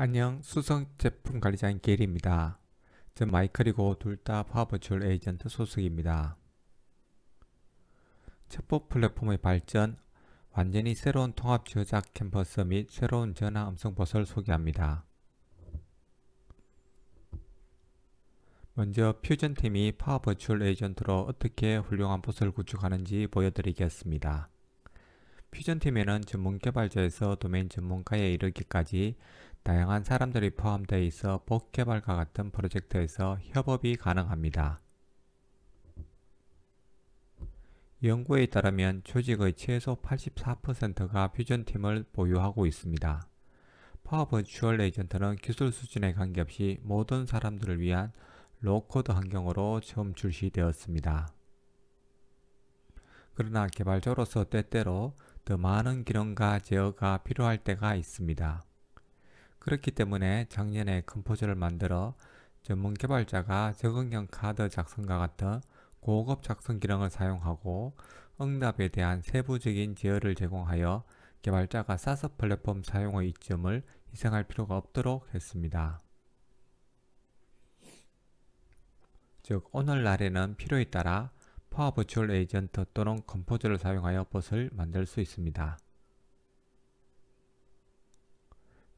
안녕 수성 제품 관리자인 게리입니다. 전 마이클이고 둘 다 파워버추얼 에이전트 소속입니다. 챗봇 플랫폼의 발전, 완전히 새로운 통합 저작 캠퍼스 및 새로운 전화 음성 버섯을 소개합니다. 먼저 퓨전팀이 파워버추얼 에이전트로 어떻게 훌륭한 봇을 구축하는지 보여드리겠습니다. 퓨전팀에는 전문 개발자에서 도메인 전문가에 이르기까지 다양한 사람들이 포함되어 있어 복 개발과 같은 프로젝트에서 협업이 가능합니다. 연구에 따르면 조직의 최소 84%가 퓨전팀을 보유하고 있습니다. 파워버추얼 에이전트는 기술 수준에 관계없이 모든 사람들을 위한 로코드 환경으로 처음 출시되었습니다. 그러나 개발자로서 때때로 더 많은 기능과 제어가 필요할 때가 있습니다. 그렇기 때문에 작년에 컴포저를 만들어 전문 개발자가 적응형 카드 작성과 같은 고급 작성 기능을 사용하고 응답에 대한 세부적인 제어를 제공하여 개발자가 사스 플랫폼 사용의 이점을 희생할 필요가 없도록 했습니다. 즉 오늘날에는 필요에 따라 파워 부추얼 에이전트 또는 컴포저를 사용하여 봇을 만들 수 있습니다.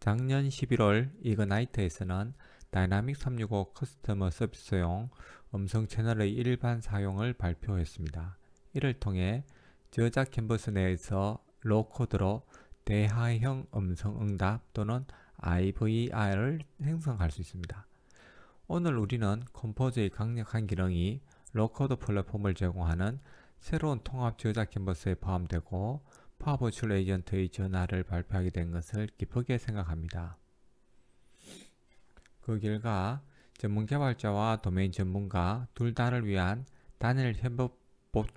작년 11월 이그나이트에서는 다이나믹 365 커스터머 서비스용 음성 채널의 일반 사용을 발표했습니다. 이를 통해 저작 캔버스 내에서 로코드로 대하형 음성 응답 또는 IVR을 생성할 수 있습니다. 오늘 우리는 컴포즈의 강력한 기능이 로코드 플랫폼을 제공하는 새로운 통합 저작 캔버스에 포함되고 파퍼버츄 에이전트의 전화를 발표하게 된 것을 기쁘게 생각합니다. 그 결과 전문 개발자와 도메인 전문가 둘 다를 위한 단일 협업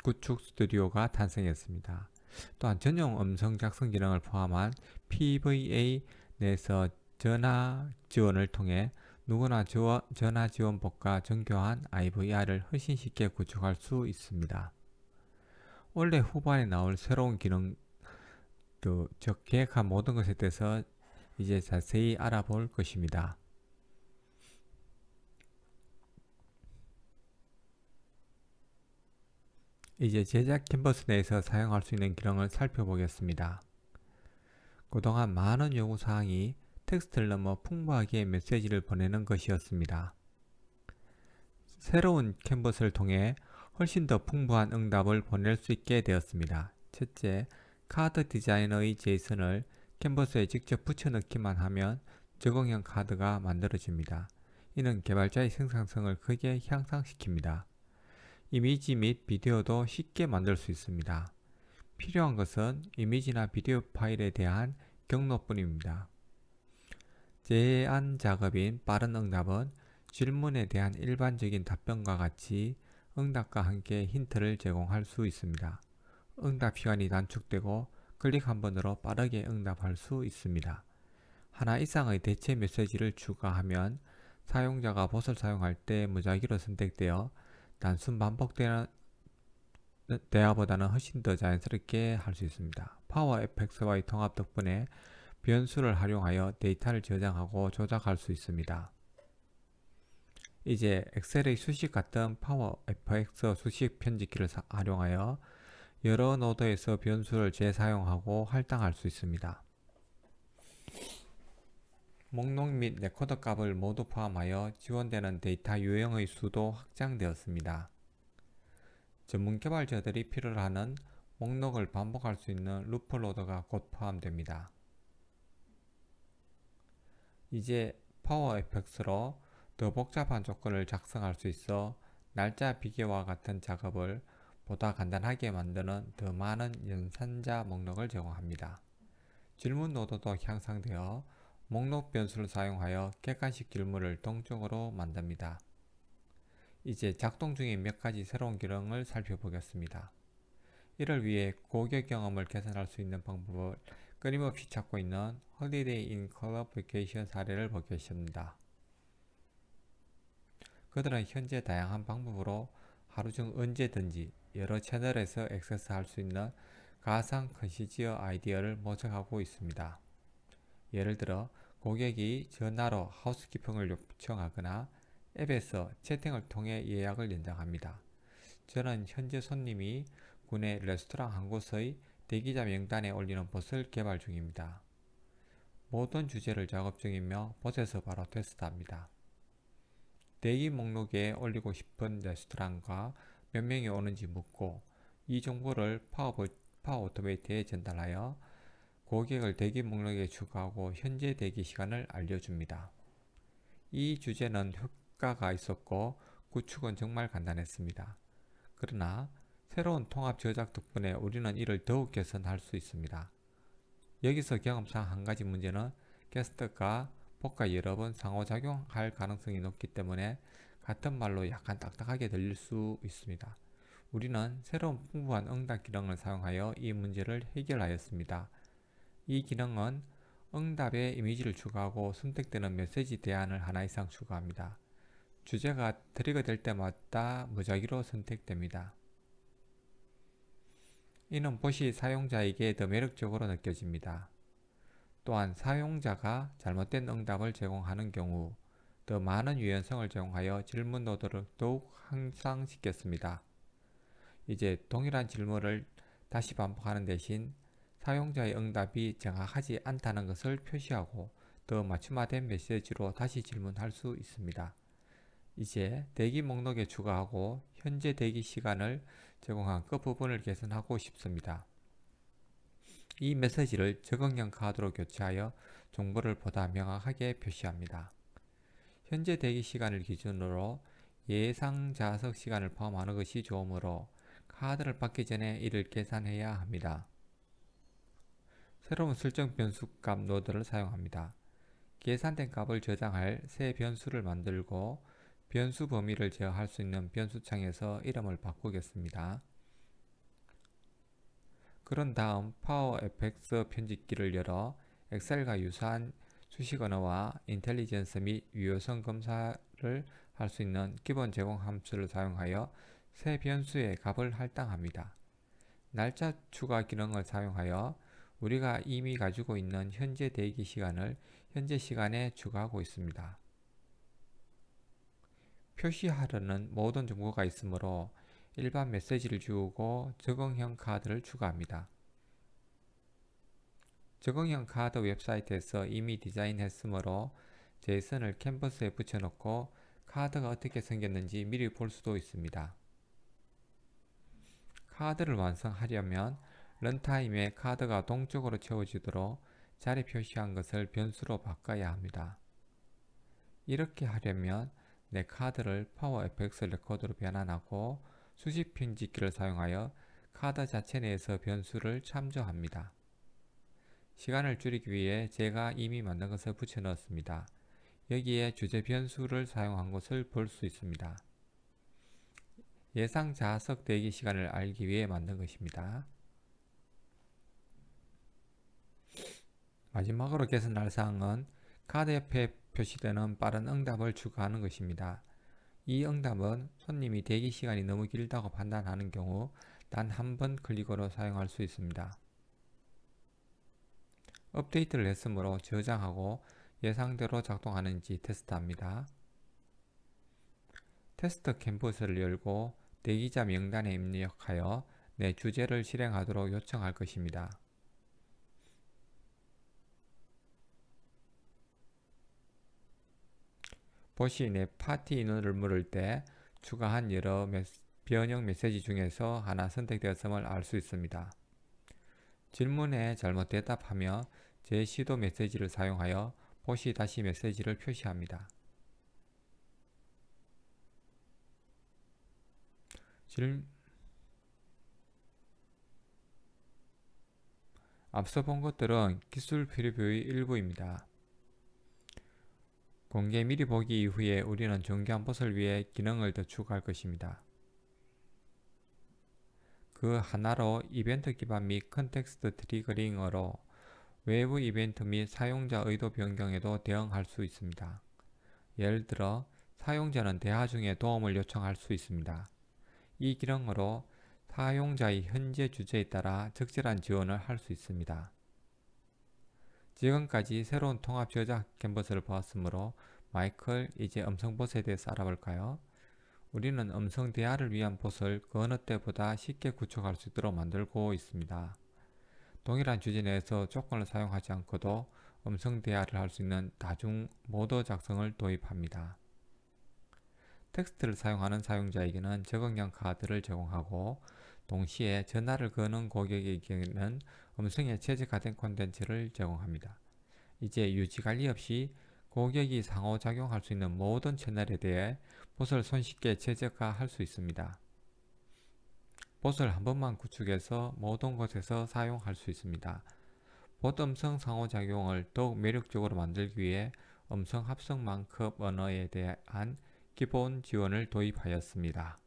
구축 스튜디오가 탄생했습니다. 또한 전용 음성 작성 기능을 포함한 PVA 내에서 전화 지원을 통해 누구나 지원, 전화 지원법과 정교한 IVR을 훨씬 쉽게 구축할 수 있습니다. 올해 후반에 나올 새로운 기능 또즉 계획한 모든 것에 대해서 이제 자세히 알아볼 것입니다. 이제 제작 캔버스 내에서 사용할 수 있는 기능을 살펴보겠습니다. 그동안 많은 요구사항이 텍스트를 넘어 풍부하게 메시지를 보내는 것이었습니다. 새로운 캔버스를 통해 훨씬 더 풍부한 응답을 보낼 수 있게 되었습니다. 첫째, 카드 디자이너의 제이슨을 캔버스에 직접 붙여넣기만 하면 적응형 카드가 만들어집니다. 이는 개발자의 생산성을 크게 향상시킵니다. 이미지 및 비디오도 쉽게 만들 수 있습니다. 필요한 것은 이미지나 비디오 파일에 대한 경로뿐입니다. 제한 작업인 빠른 응답은 질문에 대한 일반적인 답변과 같이 응답과 함께 힌트를 제공할 수 있습니다. 응답 기간이 단축되고 클릭 한 번으로 빠르게 응답할 수 있습니다. 하나 이상의 대체 메시지를 추가하면 사용자가 봇을 사용할 때 무작위로 선택되어 단순 반복되는 대화보다는 훨씬 더 자연스럽게 할 수 있습니다. 파워 FX와의 통합 덕분에 변수를 활용하여 데이터를 저장하고 조작할 수 있습니다. 이제 엑셀의 수식 같은 파워 FX 수식 편집기를 활용하여 여러 노드에서 변수를 재사용하고 할당할 수 있습니다. 목록 및 레코드 값을 모두 포함하여 지원되는 데이터 유형의 수도 확장되었습니다. 전문 개발자들이 필요로 하는 목록을 반복할 수 있는 루프 로더가 곧 포함됩니다. 이제 파워 FX로 더 복잡한 조건을 작성할 수 있어 날짜 비교와 같은 작업을 보다 간단하게 만드는 더 많은 연산자 목록을 제공합니다. 질문 노드도 향상되어 목록 변수를 사용하여 객관식 질문을 동적으로 만듭니다. 이제 작동 중인 몇 가지 새로운 기능을 살펴보겠습니다. 이를 위해 고객 경험을 개선할 수 있는 방법을 끊임없이 찾고 있는 홀리데이 인 컬러피케이션 사례를 보겠습니다. 그들은 현재 다양한 방법으로 하루 중 언제든지 여러 채널에서 액세스할 수 있는 가상 컨시지어 아이디어를 모색하고 있습니다. 예를 들어 고객이 전화로 하우스키핑을 요청하거나 앱에서 채팅을 통해 예약을 연장합니다. 저는 현재 손님이 군의 레스토랑 한 곳의 대기자 명단에 올리는 봇을 개발 중입니다. 모든 주제를 작업 중이며 봇에서 바로 테스트합니다. 대기 목록에 올리고 싶은 레스토랑과 몇 명이 오는지 묻고 이 정보를 파워, 파워 오토메이트에 전달하여 고객을 대기 목록에 추가하고 현재 대기 시간을 알려줍니다. 이 주제는 효과가 있었고 구축은 정말 간단했습니다. 그러나 새로운 통합 저작 덕분에 우리는 이를 더욱 개선할 수 있습니다. 여기서 경험상 한 가지 문제는 게스트가 복과 여러 번 상호작용할 가능성이 높기 때문에 같은 말로 약간 딱딱하게 들릴 수 있습니다. 우리는 새로운 풍부한 응답 기능을 사용하여 이 문제를 해결하였습니다. 이 기능은 응답에 이미지를 추가하고 선택되는 메시지 대안을 하나 이상 추가합니다. 주제가 트리거될 때마다 무작위로 선택됩니다. 이는 봇이 사용자에게 더 매력적으로 느껴집니다. 또한 사용자가 잘못된 응답을 제공하는 경우 더 많은 유연성을 제공하여 질문 노드를 더욱 향상시켰습니다. 이제 동일한 질문을 다시 반복하는 대신 사용자의 응답이 정확하지 않다는 것을 표시하고 더 맞춤화된 메시지로 다시 질문할 수 있습니다. 이제 대기 목록에 추가하고 현재 대기 시간을 제공한 끝부분을 개선하고 싶습니다. 이 메시지를 적응형 카드로 교체하여 정보를 보다 명확하게 표시합니다. 현재 대기 시간을 기준으로 예상 좌석 시간을 포함하는 것이 좋으므로 카드를 받기 전에 이를 계산해야 합니다. 새로운 설정 변수값 노드를 사용합니다. 계산된 값을 저장할 새 변수를 만들고 변수 범위를 제어할 수 있는 변수창에서 이름을 바꾸겠습니다. 그런 다음 파워 fx 편집기를 열어 엑셀과 유사한 수식 언어와 인텔리전스 및 유효성 검사를 할 수 있는 기본 제공 함수를 사용하여 새 변수의 값을 할당합니다. 날짜 추가 기능을 사용하여 우리가 이미 가지고 있는 현재 대기 시간을 현재 시간에 추가하고 있습니다. 표시하려는 모든 정보가 있으므로 일반 메시지를 지우고 적응형 카드를 추가합니다. 적응형 카드 웹사이트에서 이미 디자인했으므로 제이슨을 캔버스에 붙여놓고 카드가 어떻게 생겼는지 미리 볼 수도 있습니다. 카드를 완성하려면 런타임에 카드가 동쪽으로 채워지도록 자리 표시한 것을 변수로 바꿔야 합니다. 이렇게 하려면 내 카드를 파워FX 레코드로 변환하고 수식 편집기를 사용하여 카드 자체 내에서 변수를 참조합니다. 시간을 줄이기 위해 제가 이미 만든 것을 붙여 넣었습니다. 여기에 주제 변수를 사용한 것을 볼 수 있습니다. 예상 자석 대기 시간을 알기 위해 만든 것입니다. 마지막으로 개선할 사항은 카드 옆에 표시되는 빠른 응답을 추가하는 것입니다. 이 응답은 손님이 대기 시간이 너무 길다고 판단하는 경우 단 한 번 클릭으로 사용할 수 있습니다. 업데이트를 했으므로 저장하고 예상대로 작동하는지 테스트합니다. 테스트 캠퍼스를 열고 대기자 명단에 입력하여 내 주제를 실행하도록 요청할 것입니다. 보시인의 파티 인원을 물을 때 추가한 여러 변형 메시지 중에서 하나 선택되었음을 알 수 있습니다. 질문에 잘못 대답하면 제시도 메시지를 사용하여 보시 다시 메시지를 표시합니다. 질... 앞서 본 것들은 기술 프리뷰의 일부입니다. 공개 미리 보기 이후에 우리는 정교한 벗을 위해 기능을 더 추가할 것입니다. 그 하나로 이벤트 기반 및 컨텍스트 트리거링으로 외부 이벤트 및 사용자 의도 변경에도 대응할 수 있습니다. 예를 들어 사용자는 대화 중에 도움을 요청할 수 있습니다. 이 기능으로 사용자의 현재 주제에 따라 적절한 지원을 할 수 있습니다. 지금까지 새로운 통합 저작 캔버스를 보았으므로 마이클 이제 음성 보스에 대해서 알아볼까요? 우리는 음성 대화를 위한 보스를 그 어느 때보다 쉽게 구축할 수 있도록 만들고 있습니다. 동일한 주제 내에서 조건을 사용하지 않고도 음성 대화를 할 수 있는 다중 모더 작성을 도입합니다. 텍스트를 사용하는 사용자에게는 적응형 카드를 제공하고 동시에 전화를 거는 고객의 경우에는 음성에 최적화된 콘텐츠를 제공합니다. 이제 유지관리 없이 고객이 상호작용할 수 있는 모든 채널에 대해 봇을 손쉽게 최적화할 수 있습니다. 봇을 한 번만 구축해서 모든 곳에서 사용할 수 있습니다. 봇 음성 상호작용을 더욱 매력적으로 만들기 위해 음성 합성만큼 언어에 대한 기본 지원을 도입하였습니다.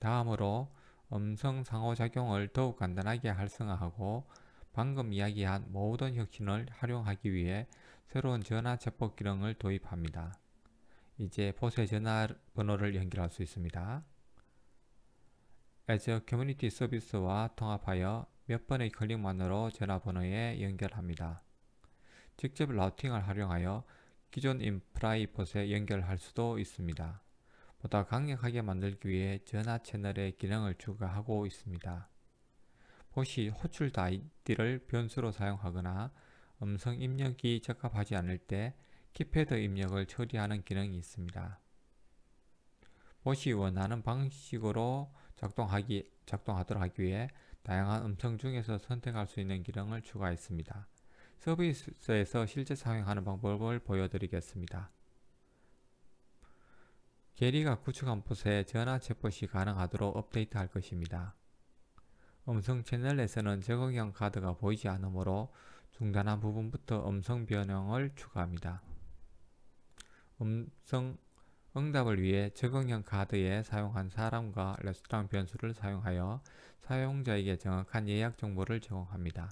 다음으로 음성 상호작용을 더욱 간단하게 활성화하고 방금 이야기한 모든 혁신을 활용하기 위해 새로운 전화 제법 기능을 도입합니다. 이제 포스 전화번호를 연결할 수 있습니다. Azure u c o m m n i 애저 커뮤니티 서비스와 통합하여 몇 번의 클릭만으로 전화번호에 연결합니다. 직접 라우팅을 활용하여 기존 인프라이 봇에 연결할 수도 있습니다. 보다 강력하게 만들기 위해 전화 채널의 기능을 추가하고 있습니다. 봇이 호출 아이를 변수로 사용하거나 음성 입력이 적합하지 않을 때 키패드 입력을 처리하는 기능이 있습니다. 봇이 원하는 방식으로 작동하기, 작동하도록 하기 위해 다양한 음성 중에서 선택할 수 있는 기능을 추가했습니다. 서비스에서 실제 사용하는 방법을 보여드리겠습니다. 게리가 구축한 봇에 전화 챗봇이 가능하도록 업데이트할 것입니다. 음성 채널에서는 적응형 카드가 보이지 않으므로 중단한 부분부터 음성 변형을 추가합니다. 음성 응답을 위해 적응형 카드에 사용한 사람과 레스토랑 변수를 사용하여 사용자에게 정확한 예약 정보를 제공합니다.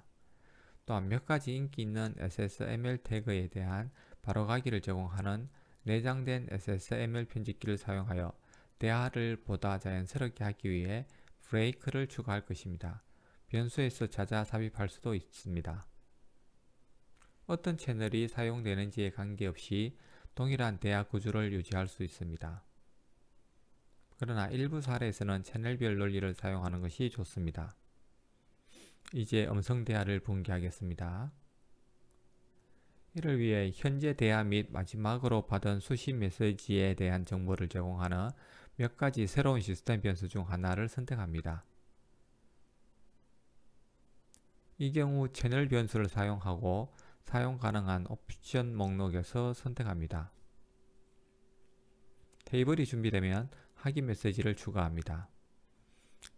또한 몇 가지 인기 있는 SSML 태그에 대한 바로가기를 제공하는 내장된 SSML 편집기를 사용하여 대화를 보다 자연스럽게 하기 위해 브레이크를 추가할 것입니다. 변수에서 찾아 삽입할 수도 있습니다. 어떤 채널이 사용되는지에 관계없이 동일한 대화 구조를 유지할 수 있습니다. 그러나 일부 사례에서는 채널별 논리를 사용하는 것이 좋습니다. 이제 음성 대화를 분개하겠습니다. 이를 위해 현재 대화및 마지막으로 받은 수신 메시지에 대한 정보를 제공하는 몇 가지 새로운 시스템 변수 중 하나를 선택합니다. 이 경우 채널 변수를 사용하고 사용 가능한 옵션 목록에서 선택합니다. 테이블이 준비되면 확인 메시지를 추가합니다.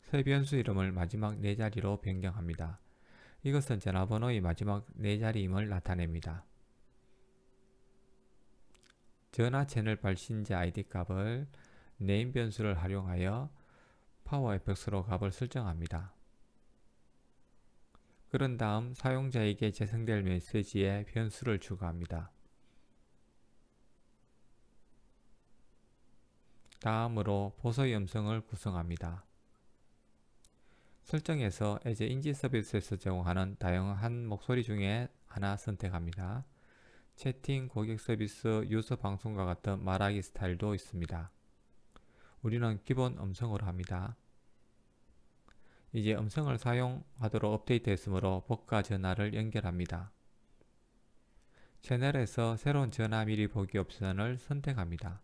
새 변수 이름을 마지막 네자리로 변경합니다. 이것은 전화번호의 마지막 네자리임을 나타냅니다. 전화 채널 발신자 ID 값을 네임 변수를 활용하여 파워FX로 값을 설정합니다. 그런 다음 사용자에게 재생될 메시지에 변수를 추가합니다. 다음으로 보석 염성을 구성합니다. 설정에서 애제 인지 서비스에서 제공하는 다양한 목소리 중에 하나 선택합니다. 채팅, 고객 서비스, 유서 방송과 같은 말하기 스타일도 있습니다. 우리는 기본 음성으로 합니다. 이제 음성을 사용하도록 업데이트했으므로 복과 전화를 연결합니다. 채널에서 새로운 전화 미리 보기 옵션을 선택합니다.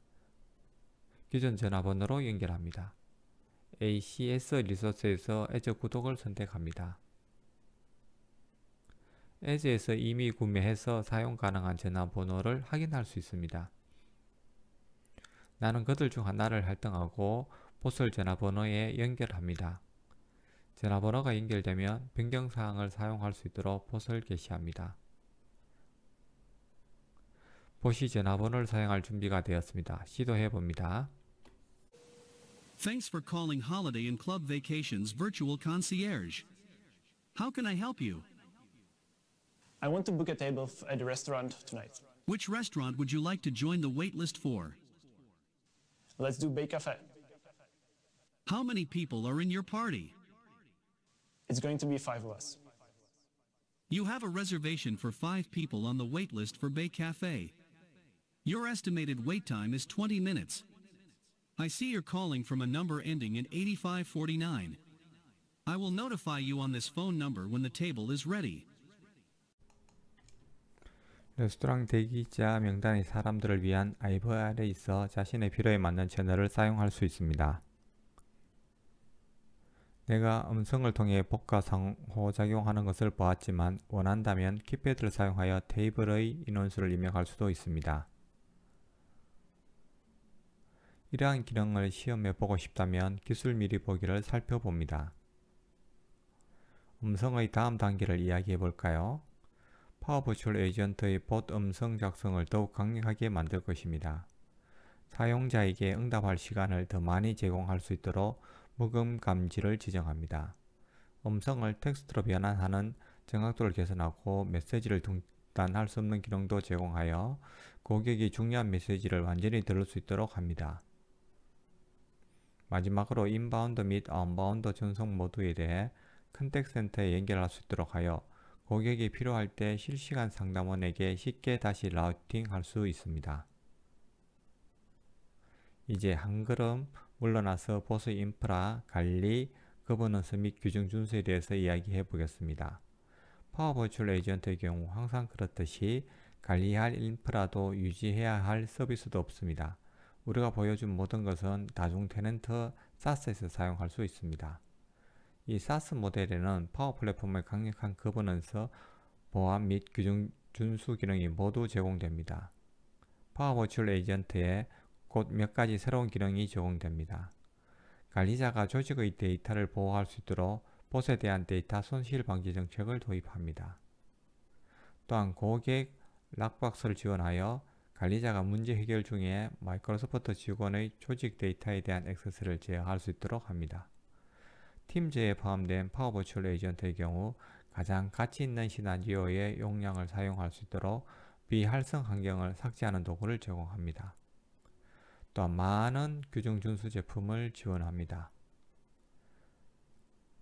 기존 전화번호로 연결합니다. ACS 리소스에서 애저 구독을 선택합니다. 에즈에서 이미 구매해서 사용 가능한 전화번호를 확인할 수 있습니다. 나는 그들 중 하나를 할당하고 포털 전화번호에 연결합니다. 전화번호가 연결되면 변경사항을 사용할 수 있도록 포털 게시합니다. 포시 전화번호를 사용할 준비가 되었습니다. 시도해봅니다. Thanks for calling Holiday and Club Vacations Virtual Concierge. How can I help you? I want to book a table at the restaurant tonight. Which restaurant would you like to join the waitlist for? Let's do Bay Cafe. How many people are in your party? It's going to be five of us. You have a reservation for five people on the waitlist for Bay Cafe. Your estimated wait time is 20 minutes. I see you're calling from a number ending in 8549. I will notify you on this phone number when the table is ready. 레스토랑 대기자 명단의 사람들을 위한 IVR에 있어 자신의 필요에 맞는 채널을 사용할 수 있습니다. 내가 음성을 통해 복과 상호작용하는 것을 보았지만 원한다면 키패드를 사용하여 테이블의 인원수를 입력할 수도 있습니다. 이러한 기능을 시험해 보고 싶다면 기술 미리 보기를 살펴봅니다. 음성의 다음 단계를 이야기해 볼까요? 파워 버추얼 에이전트의 봇 음성 작성을 더욱 강력하게 만들 것입니다. 사용자에게 응답할 시간을 더 많이 제공할 수 있도록 무음 감지를 지정합니다. 음성을 텍스트로 변환하는 정확도를 개선하고 메시지를 중단할 수 없는 기능도 제공하여 고객이 중요한 메시지를 완전히 들을 수 있도록 합니다. 마지막으로 인바운드 및 아웃바운드 전송 모두에 대해 컨택 센터에 연결할 수 있도록 하여 고객이 필요할 때 실시간 상담원에게 쉽게 다시 라우팅 할 수 있습니다. 이제 한 걸음 물러나서 보스 인프라 관리 거버넌스 및 규정 준수에 대해서 이야기해 보겠습니다. 파워 버츄얼 에이전트의 경우 항상 그렇듯이 관리할 인프라도 유지해야 할 서비스도 없습니다. 우리가 보여준 모든 것은 다중 테넌트 사스에서 사용할 수 있습니다. 이 사스 모델에는 파워 플랫폼의 강력한 거버넌스, 보안 및 규정 준수 기능이 모두 제공됩니다. 파워 버츄얼 에이전트에 곧 몇 가지 새로운 기능이 제공됩니다. 관리자가 조직의 데이터를 보호할 수 있도록 봇에 대한 데이터 손실 방지 정책을 도입합니다. 또한 고객 락박스를 지원하여 관리자가 문제 해결 중에 마이크로소프트 직원의 조직 데이터에 대한 액세스를 제어할 수 있도록 합니다. 팀즈에 포함된 파워 버츄얼 에이전트의 경우 가장 가치 있는 시나리오의 용량을 사용할 수 있도록 비활성 환경을 삭제하는 도구를 제공합니다. 또한 많은 규정 준수 제품을 지원합니다.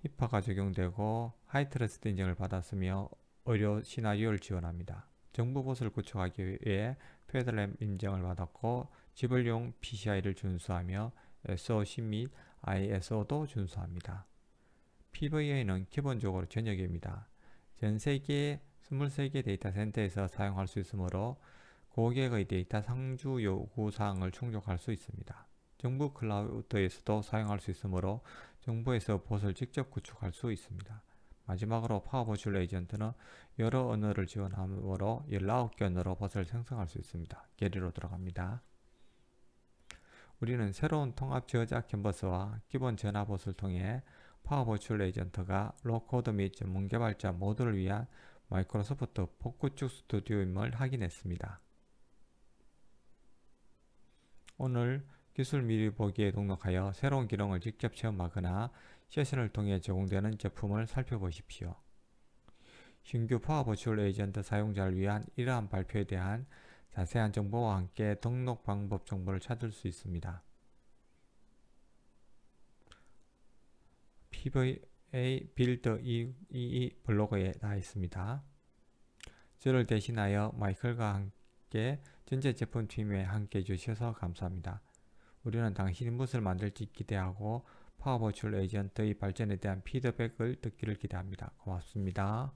히파가 적용되고 하이트러스트 인증을 받았으며 의료 시나리오를 지원합니다. 정부 보수를 구축하기 위해 페드랩 인증을 받았고 지불용 PCI를 준수하며 SOC 및 ISO도 준수합니다. PVA는 기본적으로 전역입니다. 전 세계 23개 데이터 센터에서 사용할 수 있으므로 고객의 데이터 상주 요구 사항을 충족할 수 있습니다. 정부 클라우드에서도 사용할 수 있으므로 정부에서 봇을 직접 구축할 수 있습니다. 마지막으로 파워버슐 에이전트는 여러 언어를 지원하므로 19개 언어로 봇을 생성할 수 있습니다. 예리로 들어갑니다. 우리는 새로운 통합 지원 캔버스와 기본 전화봇을 통해 파워 버츄얼 에이전트가 로코드 및 전문 개발자 모두를 위한 마이크로소프트 복구축 스튜디오임을 확인했습니다. 오늘 기술 미리 보기에 등록하여 새로운 기능을 직접 체험하거나 세션을 통해 제공되는 제품을 살펴보십시오. 신규 파워 버츄얼 에이전트 사용자를 위한 이러한 발표에 대한 자세한 정보와 함께 등록 방법 정보를 찾을 수 있습니다. PVA 빌드 EE 블로그에 나 있습니다. 저를 대신하여 마이클과 함께 전체 제품 팀에 함께 해주셔서 감사합니다. 우리는 당신이 무엇을 만들지 기대하고 파워버추 에이전트의 발전에 대한 피드백을 듣기를 기대합니다. 고맙습니다.